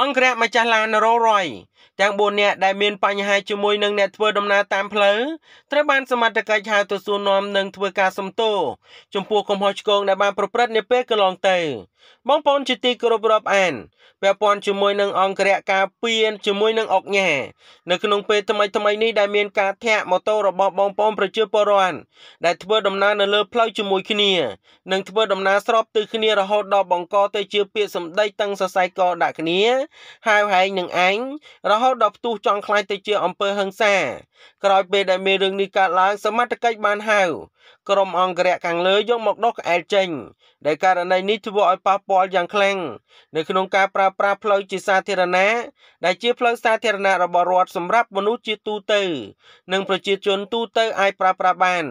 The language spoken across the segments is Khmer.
អង្គរៈម្ចាស់ឡាន Rolls Royce ទាំង4នាក់ដែលមានបញ្ហាជាមួយនឹងអ្នកធ្វើដំណើរតាមផ្លូវត្រូវបានសមត្ថកិច្ចហៅទៅសួរនាំនិងធ្វើការសំទោសចំពោះកំហុសឆ្គងដែលបានប្រព្រឹត្តនាពេលកន្លងទៅ។បងប្អូនជាទីគោរពរាប់អានពាក់ព័ន្ធជាមួយនឹងអង្គរៈការពៀនជាមួយនឹងអុកញ៉ានៅក្នុងពេលថ្មីថ្មីនេះដែលមានការធាក់ម៉ូតូរបស់បងប្អូនប្រជាពលរដ្ឋដែលធ្វើដំណើរនៅលើផ្លូវជាមួយគ្នានិងធ្វើដំណើរស្របទៅគ្នារហូតដល់បង្កទៅជាពាក្យសម្ដីតឹងសរសៃកដាក់គ្នាហាវហែងនឹងអញរហូតដល់ផ្ទុះចង់ខ្លាយទៅជាអំពើហិង្សាក្រោយពេលដែលមានរឿងនេះកើតឡើងសមត្ថកិច្ចបានហៅក្រុមអង្គរៈខាងលើយកមកដោះក្អែលចេញដែលករណីនេះធ្វើឲ្យប៉ប៉ះពាល់យ៉ាងខ្លាំងនៅក្នុងការប្រើប្រាស់ផ្លូវជាសាធារណៈដែលជាផ្លូវសាធារណៈរបស់រដ្ឋសម្រាប់មនុស្សជាទូទៅ និងប្រជាជនទូទៅអាចប្រើប្រាស់បាន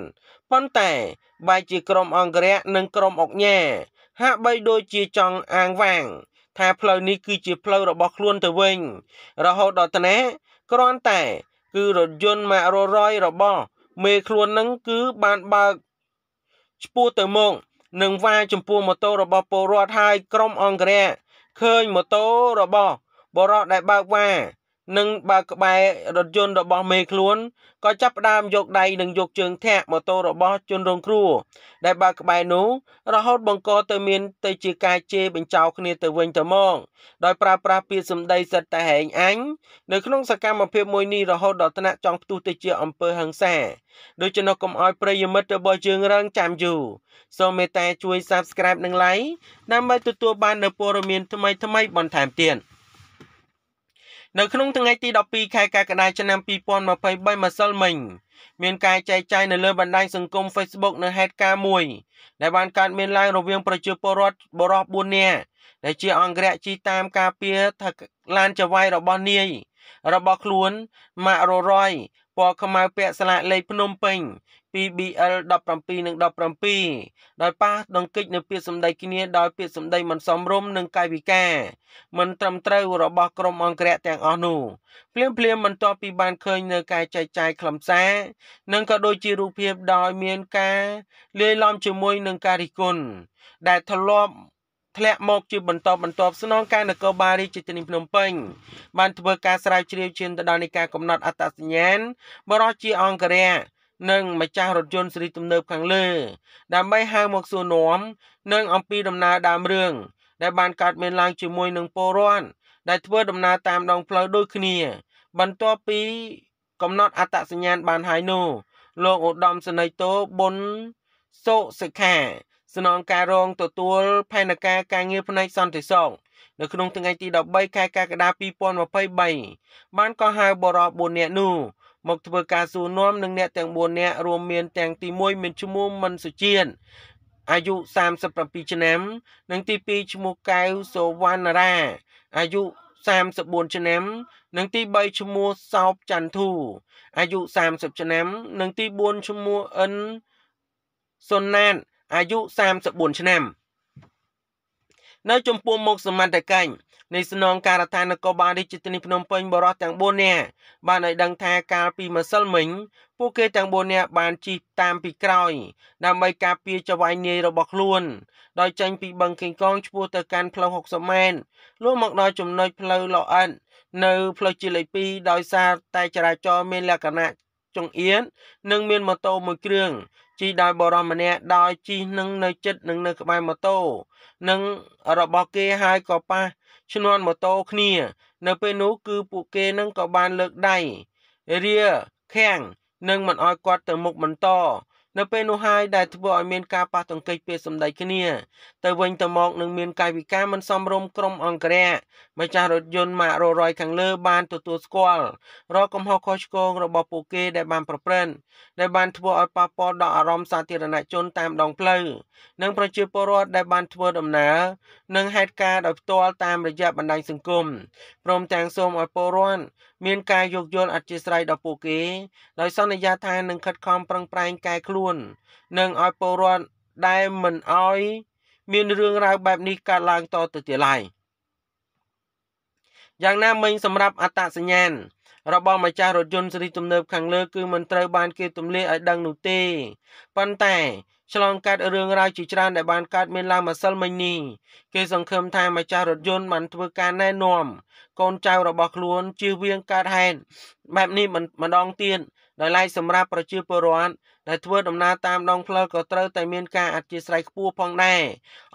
ប៉ុន្តែបែជាក្រមអង្គរៈនិងក្រមអុកញ៉ាហាក់បីដូចជាចង់អាងវាងថាផ្លូវនេះគឺជាផ្លូវរបស់ខ្លួនទៅវិញ រហូតដល់ថ្នាក់គ្រាន់តែគឺរថយន្តម៉ាករយរបស់ មេខ្លួននឹងគឺបានបើកឆ្ពោះទៅមុខនិងវាយចំពោះម៉ូតូរបស់ពលរដ្ឋហើយក្រុមអង្គរៈឃើញម៉ូតូរបស់ បរោះដែលបើកវ៉ានិងបើក្បែររថយន្តរបស់មេខ្លួនក៏ចាប់ផ្ដើមយកដៃនិងយកជើងធាក់ម៉ូតូរបស់ជនរងគ្រោះដែលបើក្បែរនោះរហូត បង្កទៅមានទៅជាការជេរបញ្ចោរគ្នាទៅវិញទៅមកដោយប្រើប្រាស់ពាក្យសម្ដីសិតតែហែងអញនៅក្នុងសកម្មភាពមួយនេះរហូតដល់ថ្នាក់ចង់ផ្ទុះទៅជាអំពើហិង្សាដូច្នោះកុំអោយប្រិយមិត្តរបស់ជើងរងចាំយូរសូមមេត្តាជួយ Subscribe និង Like ដើម្បីទទួលបាននូវព័ត៌មានថ្មីៗបន្ថែមទៀត។នៅក្នុងថ្ងៃទី12ខែកក្កដាឆ្នាំ2023ម្សិលមិញមានការចែកចាយនៅលើបណ្ដាញសង្គម Facebook នៅហេតុការណ៍មួយដែលបានកើតមានឡើងរវាងប្រជាពលរដ្ឋបរិសុទ្ធ4នាក់ដែលជាអង្គរៈជីតាមការពារថាឡានចវាយរបស់នាយរបស់ខ្លួនម៉ាក់រ៉ូរ៉យពណ៌ខ្មៅពាក់ស្លាកលេខភ្នំពេញ PBL 17និង17ដោយប៉ះដង្គិចនៅពាក្យសម្ដីគ្នាដោយពាក្យសម្ដីមិនសមរម្យនិងកាយវិការមិនត្រឹមត្រូវរបស់ក្រុមអង្គរៈទាំងអស់នោះភ្លាមភ្លាមបន្ទាប់ពីបានឃើញនៅការចែកចាយខ្លឹមសារនិងក៏ដូចជារូបភាពដោយមានការ លាយឡំជាមួយនឹងការរិះគន់ដែលធ្លាប់ធ្លាក់មកជាបន្តបន្ទាប់ស្នងការនគរបាលរាជធានីភ្នំពេញ បានធ្វើការស្រាវជ្រាវជឿនទៅដល់នៃការកំណត់អត្តសញ្ញាណបរិជាអង្គរៈនិងម្ចាស់រថយន្តសេរីទំនើបខាងលើ ដើម្បីហៅមកសួរនាំនិងអំពីដំណើរដើមរឿងដែលបានកើតមានឡើងជាមួយនឹងពលរដ្ឋដែលធ្វើដំណើរតាមដងផ្លូវដូចគ្នា បន្ទាប់ពីកំណត់អត្តសញ្ញាណបានហើយនោះលោកឧត្តមសេនីយ៍តូប៊ុនសុសិក្ខាស្នងការរងទទួលផែនការការងារផ្នែកសន្តិសុខនៅក្នុងថ្ងៃទី13ខែកក្កដា2023បានក៏ហៅបរិប4នាក់នោះមកធ្វើការសួរនាំនឹងអ្នកទាំង4នាក់រួមមានទាំងទី1មានឈ្មោះមិនសុជាតិអាយុ37ឆ្នាំ និងទី2ឈ្មោះកៅសូវណ្ណរាអាយុ34ឆ្នាំនិងទី3ឈ្មោះសោបចន្ទធូអាយុ30ឆ្នាំនិងទី4ឈ្មោះអិនសុនណាតអាយុ34ឆ្នាំនៅចំពោះមុខសមត្ថកិច្ចនៃស្នងការដ្ឋាននគរបាលរាជធានីភ្នំពេញបរោះទាំង4នាក់បានឲ្យដឹងថាកាលពីម្សិលមិញពួកគេទាំង4នាក់បានជិះតាមពីក្រោយដើម្បីការពារចវាយនាយរបស់ខ្លួនដោយចេញពីបឹងកេងកងឆ្ពោះទៅកាន់ផ្លូវ60ម៉ែត្រលុះមកដល់ចំណុចផ្លូវលអិតនៅផ្លូវជាលេខ2ដោយសារ តែចរាចរណ៍មានលក្ខណៈចង្អៀតនិងមានម៉ូតូមួយគ្រឿងជីដោយបរមម្នាក់ដោយជីនឹងនៅចិត្តនឹងនៅក្បែរម៉ូតូនិងរបស់គេហើយក៏ប៉ះឈ្នន់ម៉ូតូគ្នា នៅ ពេលនោះគឺពួកគេនឹងក៏បាន លើកដៃរាខាំងនឹងមិនអោយគាត់ទៅមុខបន្តនៅពេលនោះហើយដែលធ្វើឲ្យមានការប៉ះទង្គិចពីសម្ដីគ្នា ទៅវិញទៅមកនឹងមានកាយវិការមិនសមរម្យក្រុមអង្គរៈម្ចាស់រថយន្តម៉ាករយរយខាងលើបានទទួលស្គាល់រកកំហុសខុសឆ្គងរបស់ពួកគេដែលបានប្រព្រឹត្តដែលបានធ្វើឲ្យប៉ះពាល់ដល់អារម្មណ៍សាធារណជនតាមដងផ្លូវនិងប្រជាពលរដ្ឋដែលបានធ្វើដំណើរនិងហេតុការណ៍ដោយផ្ទាល់តាមរយៈបណ្ដាញសង្គមព្រមទាំងសូមឲ្យពលរដ្ឋមានការយោគយល់អធិស្ស្រ័យដល់ពួកគេដោយសន្យាថានឹងខិតខំប្រឹងប្រែងកែខ្លួននិងឲ្យពលរដ្ឋដែលមិនឲ្យ មានរឿងរ៉ាវបែបនេះកើតឡើងតទៅទៀតឡើយយ៉ាងណាមិញសម្រាប់អត្តសញ្ញាណរបស់ម្ចាស់រថយន្តសេរីទំនើបខាងលើ គឺមិនត្រូវបានគេទម្លាយឲ្យដឹងនោះទេប៉ុន្តែឆ្លងកាត់រឿងរ៉ាវជាច្រើនដែលបានកើតមានឡើងម្សិលមិញនេះគេសង្ឃឹមថាម្ចាស់រថយន្តបានធ្វើការណែនាំកូនចៅរបស់ខ្លួនជៀសវាងកើតហេតុបែបនេះម្ដងទៀតដោយឡែកសម្រាប់ប្រជាពលរដ្ឋដែលធ្វើដំណើរតាមដងផ្លូវក៏ត្រូវតែមានការអធិស្ឋានខ្ពស់ផងដែរ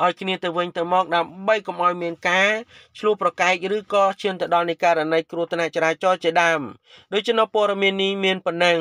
ឲ្យគ្នាទៅវិញទៅមកដើម្បីកុំឲ្យមានការឈ្លោះប្រកែកឬក៏ឈានទៅដល់នៃករណីគ្រោះថ្នាក់ចរាចរណ៍ជាដើមដូច្នេះព័ត៌មាននេះមានប៉ុណ្ណឹង